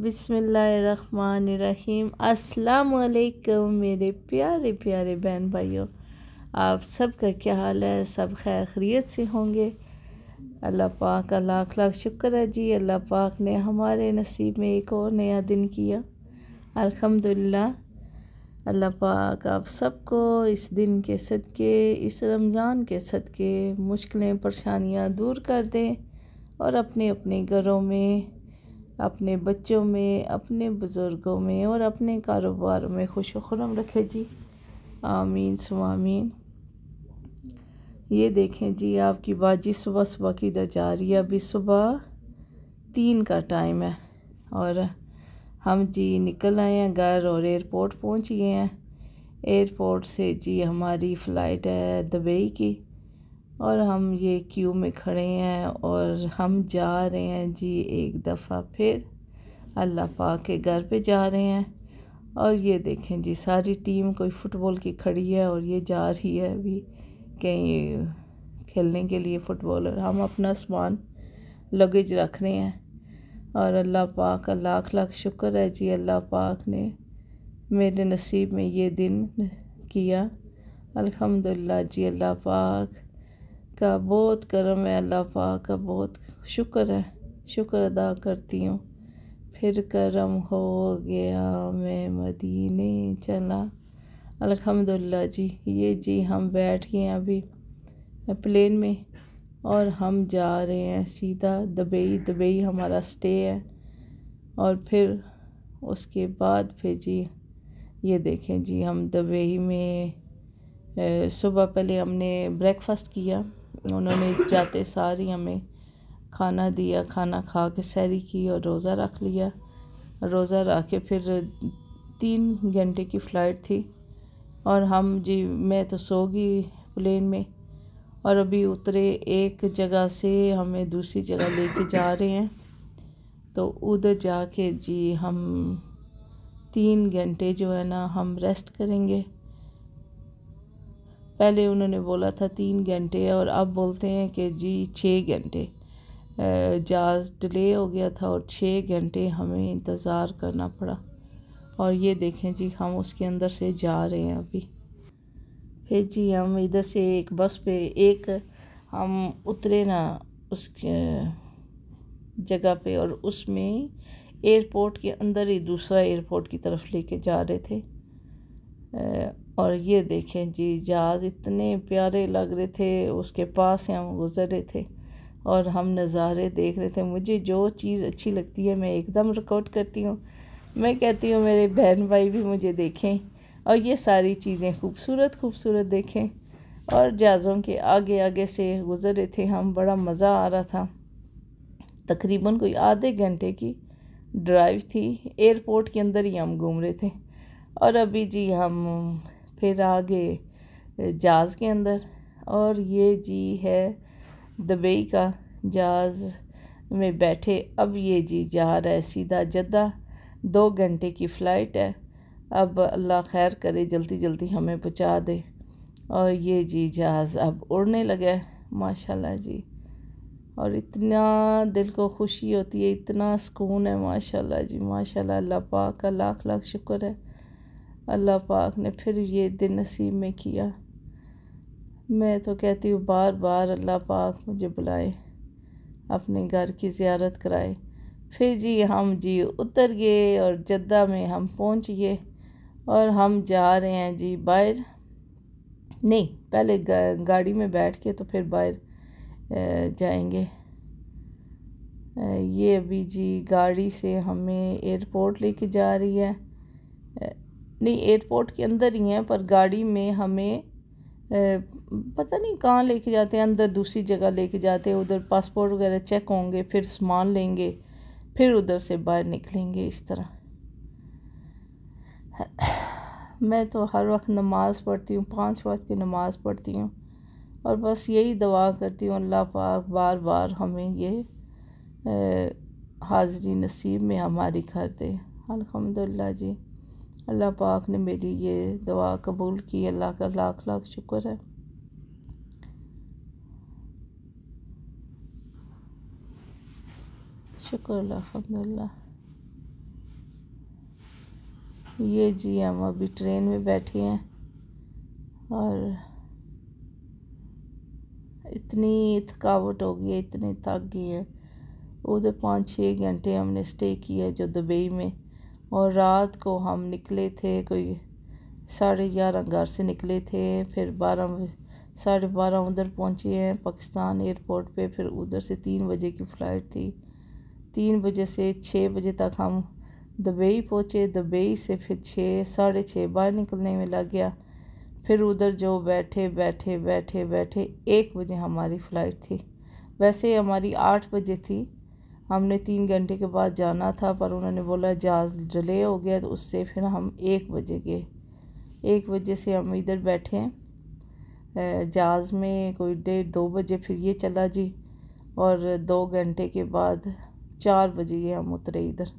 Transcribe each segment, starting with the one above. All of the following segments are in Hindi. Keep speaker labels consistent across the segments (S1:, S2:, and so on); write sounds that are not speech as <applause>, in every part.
S1: बिसमीम असलकम मेरे प्यारे प्यारे बहन भाइयों आप सबका क्या हाल है सब खैर खरीत से होंगे अल्लाह पाक का लाख लाख शुक्र है जी अल्लाह पाक ने हमारे नसीब में एक और नया दिन किया अल्हम्दुलिल्लाह अल्लाह पाक आप सबको इस दिन के सदक़े इस रमज़ान के सदक़े मुश्किलें परेशानियाँ दूर कर दें और अपने अपने घरों में अपने बच्चों में अपने बुज़ुर्गों में और अपने कारोबार में खुश खुरम रखे जी आमीन सुमीन ये देखें जी आपकी बाजी सुबह सुबह की दर जा रही है अभी सुबह तीन का टाइम है और हम जी निकल आए हैं घर और एयरपोर्ट पहुंच गए हैं एयरपोर्ट से जी हमारी फ़्लाइट है दुबई की और हम ये क्यू में खड़े हैं और हम जा रहे हैं जी एक दफ़ा फिर अल्लाह पाक के घर पे जा रहे हैं और ये देखें जी सारी टीम कोई फ़ुटबॉल की खड़ी है और ये जा रही है अभी कहीं खेलने के लिए फ़ुटबॉल और हम अपना सामान लगेज रख रहे हैं और अल्लाह पाक का लाख लाख शुक्र है जी अल्लाह पाक ने मेरे नसीब में ये दिन किया अल्हम्दुलिल्लाह जी अल्लाह पाक का बहुत करम है अल्लाह पाक का बहुत शुक्र है शुक्र अदा करती हूँ फिर करम हो गया मैं मदीने चला अल्हम्दुलिल्लाह जी ये जी हम बैठ गए हैं अभी प्लेन में और हम जा रहे हैं सीधा दुबई दुबई हमारा स्टे है और फिर उसके बाद फिर जी ये देखें जी हम दुबई में सुबह पहले हमने ब्रेकफ़ास्ट किया उन्होंने जाते सार ही हमें खाना दिया खाना खा के सैरी की और रोज़ा रख लिया रोज़ा रख के फिर तीन घंटे की फ़्लाइट थी और हम जी मैं तो सो गई प्लेन में और अभी उतरे एक जगह से हमें दूसरी जगह लेके जा रहे हैं तो उधर जाके जी हम तीन घंटे जो है ना हम रेस्ट करेंगे पहले उन्होंने बोला था तीन घंटे और अब बोलते हैं कि जी छः घंटे जहाज़ डिले हो गया था और छः घंटे हमें इंतज़ार करना पड़ा और ये देखें जी हम उसके अंदर से जा रहे हैं अभी फिर जी हम इधर से एक बस पे एक हम उतरे ना उस जगह पे और उसमें एयरपोर्ट के अंदर ही दूसरा एयरपोर्ट की तरफ लेके जा रहे थे और ये देखें जी जहाज़ इतने प्यारे लग रहे थे उसके पास से हम गुज़र रहे थे और हम नज़ारे देख रहे थे मुझे जो चीज़ अच्छी लगती है मैं एकदम रिकॉर्ड करती हूँ मैं कहती हूँ मेरे बहन भाई भी मुझे देखें और ये सारी चीज़ें खूबसूरत खूबसूरत देखें और जहाज़ों के आगे आगे से गुज़र रहे थे हम बड़ा मज़ा आ रहा था तकरीबन कोई आधे घंटे की ड्राइव थी एयरपोर्ट के अंदर ही हम घूम रहे थे और अभी जी हम फिर आगे जाज़ के अंदर और ये जी है दुबई का जहाज़ में बैठे अब ये जी जा रहा है सीधा जद्दा दो घंटे की फ़्लाइट है अब अल्लाह खैर करे जल्दी जल्दी हमें पहुँचा दे और ये जी जहाज़ अब उड़ने लगा है माशाल्लाह जी और इतना दिल को खुशी होती है इतना सुकून है माशाल्लाह जी माशाल्लाह अल्लाह पाक का लाख लाख शुक्र है अल्लाह पाक ने फिर ये दिन नसीब में किया मैं तो कहती हूँ बार बार अल्लाह पाक मुझे बुलाए अपने घर की ज़्यारत कराए फिर जी हम जी उतर गए और जद्दा में हम पहुँच गए और हम जा रहे हैं जी बाहर नहीं पहले गाड़ी में बैठ के तो फिर बाहर जाएंगे ये अभी जी गाड़ी से हमें एयरपोर्ट लेके जा रही है नहीं एयरपोर्ट के अंदर ही हैं पर गाड़ी में हमें पता नहीं कहाँ लेके जाते हैं अंदर दूसरी जगह लेके जाते हैं उधर पासपोर्ट वगैरह चेक होंगे फिर सामान लेंगे फिर उधर से बाहर निकलेंगे इस तरह मैं तो हर वक्त नमाज़ पढ़ती हूँ पांच वक्त की नमाज़ पढ़ती हूँ और बस यही दवा करती हूँ अल्लाह पाक बार बार हमें ये हाज़री नसीब में हमारी कर दे अलहमदिल्ला जी अल्लाह पाक ने मेरी ये दुआ कबूल की अल्लाह का लाख लाख शुक्र है शुक्र अलहमदिल्ला ये जी हम अभी ट्रेन में बैठे हैं और इतनी थकावट हो गई है इतनी थक गई है उधर तो पाँच छः घंटे हमने स्टे किया जो दुबई में और रात को हम निकले थे कोई साढ़े ग्यारह घर से निकले थे फिर बारह साढ़े बारह उधर पहुँचे हैं पाकिस्तान एयरपोर्ट पे फिर उधर से तीन बजे की फ़्लाइट थी तीन बजे से छः बजे तक हम दुबई पहुँचे दुबई से फिर छः साढ़े छः बाहर निकलने में लग गया फिर उधर जो बैठे बैठे बैठे बैठे एक बजे हमारी फ़्लाइट थी वैसे हमारी आठ बजे थी हमने तीन घंटे के बाद जाना था पर उन्होंने बोला जहाज़ डिले हो गया तो उससे फिर हम एक बजे गए एक बजे से हम इधर बैठे हैं जहाज़ में कोई डेढ़ दो बजे फिर ये चला जी और दो घंटे के बाद चार बजे ये हम उतरे इधर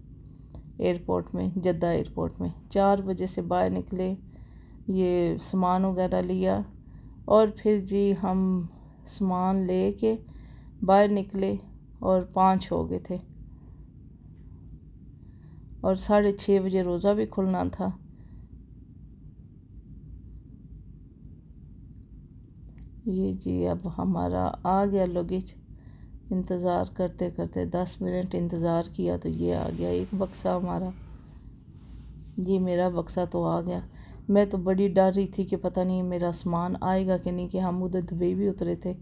S1: एयरपोर्ट में जद्दा एयरपोर्ट में चार बजे से बाहर निकले ये सामान वगैरह लिया और फिर जी हम सामान ले के बाहर निकले और पाँच हो गए थे और साढ़े छः बजे रोज़ा भी खुलना था ये जी अब हमारा आ गया लगेज इंतज़ार करते करते दस मिनट इंतज़ार किया तो ये आ गया एक बक्सा हमारा जी मेरा बक्सा तो आ गया मैं तो बड़ी डर रही थी कि पता नहीं मेरा सामान आएगा कि नहीं कि हम उधर दुबई भी उतरे थे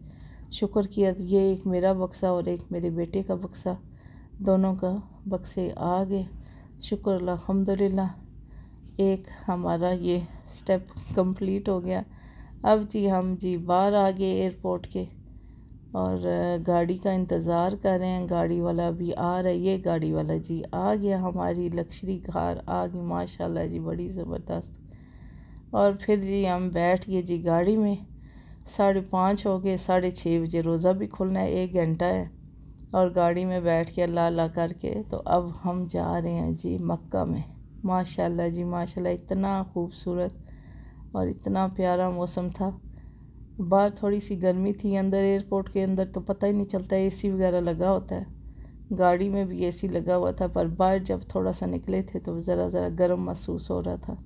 S1: शुक्र किया ये एक मेरा बक्सा और एक मेरे बेटे का बक्सा दोनों का बक्से आ गए शुक्र अलहमदिल्ला एक हमारा ये स्टेप कंप्लीट हो गया अब जी हम जी बाहर आ गए एयरपोर्ट के और गाड़ी का इंतज़ार कर रहे हैं गाड़ी वाला अभी आ रहा है ये गाड़ी वाला जी आ गया हमारी लक्षरी कार आ गई माशाल्लाह जी बड़ी ज़बरदस्त और फिर जी हम बैठ गए जी गाड़ी में साढ़े पाँच हो गए साढ़े छः बजे रोज़ा भी खुलना है एक घंटा है और गाड़ी में बैठ के अल्लाह अल्लाह करके तो अब हम जा रहे हैं जी मक्का में माशाल्लाह जी माशाल्लाह इतना खूबसूरत और इतना प्यारा मौसम था बाहर थोड़ी सी गर्मी थी अंदर एयरपोर्ट के अंदर तो पता ही नहीं चलता एसी वगैरह लगा होता है गाड़ी में भी एसी लगा हुआ था पर बाहर जब थोड़ा सा निकले थे तो ज़रा ज़रा गर्म महसूस हो रहा था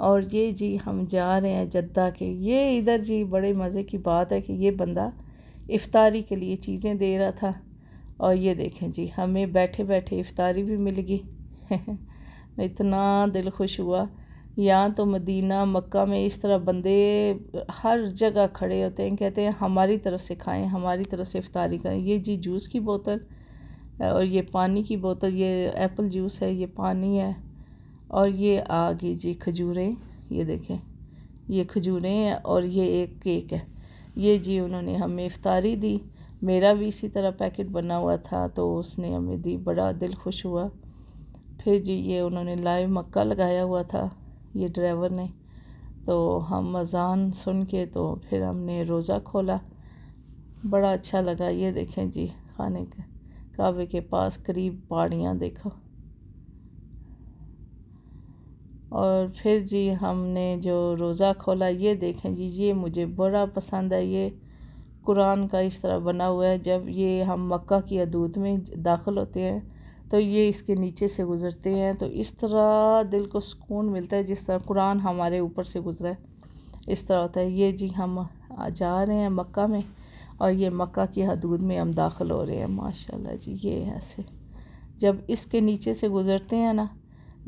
S1: और ये जी हम जा रहे हैं जद्दा के ये इधर जी बड़े मज़े की बात है कि ये बंदा इफ़ारी के लिए चीज़ें दे रहा था और ये देखें जी हमें बैठे बैठे इफ्तारी भी मिल गई <laughs> इतना दिल खुश हुआ यहाँ तो मदीना मक्का में इस तरह बंदे हर जगह खड़े होते हैं कहते हैं हमारी तरफ से खाएं हमारी तरफ से इफ़ारी करें ये जी जूस की बोतल और ये पानी की बोतल ये एप्पल जूस है ये पानी है और ये आ गई जी खजूरें ये देखें ये खजूरें हैं और ये एक केक है ये जी उन्होंने हमें इफ्तारी दी मेरा भी इसी तरह पैकेट बना हुआ था तो उसने हमें दी बड़ा दिल खुश हुआ फिर जी ये उन्होंने लाइव मक्का लगाया हुआ था ये ड्राइवर ने तो हम अजान सुन के तो फिर हमने रोज़ा खोला बड़ा अच्छा लगा ये देखें जी खाने के काबे के पास करीब पहाड़ियाँ देखो और फिर जी हमने जो रोज़ा खोला ये देखें जी ये मुझे बड़ा पसंद है ये कुरान का इस तरह बना हुआ है जब ये हम मक्का की अदूत में दाखिल होते हैं तो ये इसके नीचे से गुज़रते हैं तो इस तरह दिल को सुकून मिलता है जिस तरह कुरान हमारे ऊपर से गुज़रा है इस तरह होता है ये जी हम जा रहे हैं मक्का में और ये मक्का की हदूद में हम दाखिल हो रहे हैं माशाल्लाह जी ये ऐसे जब इसके नीचे से गुज़रते हैं ना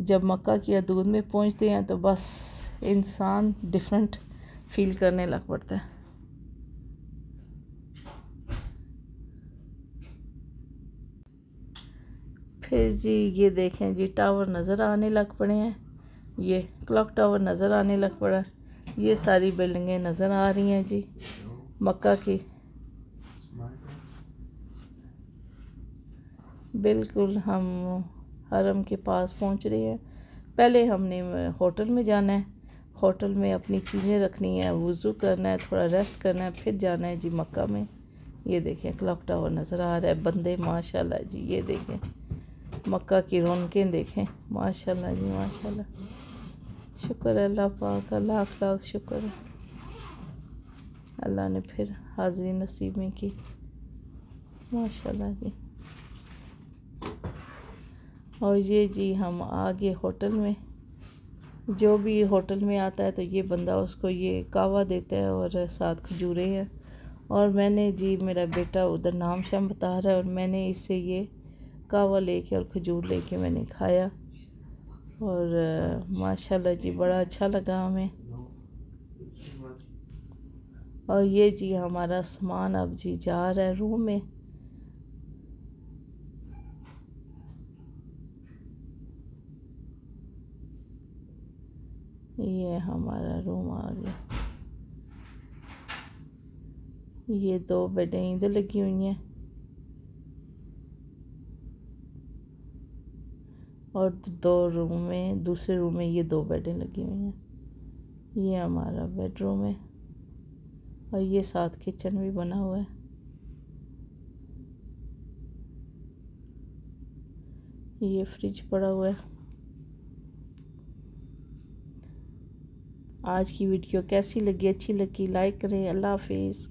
S1: जब मक्का की अदूद में पहुंचते हैं तो बस इंसान डिफरेंट फील करने लग पड़ता है फिर जी ये देखें जी टावर नज़र आने लग पड़े हैं ये क्लॉक टावर नज़र आने लग पड़ा ये सारी बिल्डिंगें नज़र आ रही हैं जी मक्का की बिल्कुल हम हरम के पास पहुंच रहे हैं पहले हमने होटल में जाना है होटल में अपनी चीज़ें रखनी है वज़ू करना है थोड़ा रेस्ट करना है फिर जाना है जी मक्का में ये देखें क्लॉक टावर नज़र आ रहा है बंदे माशाल्लाह जी ये देखें मक्का की रौनकें देखें माशाल्लाह जी माशाल्लाह शुक्र है अल्लाह पाक का लाख लाख शुक्र अल्लाह ने फिर हाजिरी नसीब में की माशाल्लाह जी और ये जी हम आगे होटल में जो भी होटल में आता है तो ये बंदा उसको ये कावा देता है और साथ खजूरें हैं और मैंने जी मेरा बेटा उधर नाम शाम बता रहा है और मैंने इससे ये कावा लेके और खजूर लेके मैंने खाया और माशाल्लाह जी बड़ा अच्छा लगा हमें और ये जी हमारा सामान अब जी जा रहा है रूम में ये हमारा रूम आ गया ये दो बेडें इधर लगी हुई हैं और दो रूम में दूसरे रूम में ये दो बेडें लगी हुई हैं ये हमारा बेडरूम है और ये साथ किचन भी बना हुआ है ये फ्रिज पड़ा हुआ है आज की वीडियो कैसी लगी अच्छी लगी लाइक करें अल्लाह हाफिज़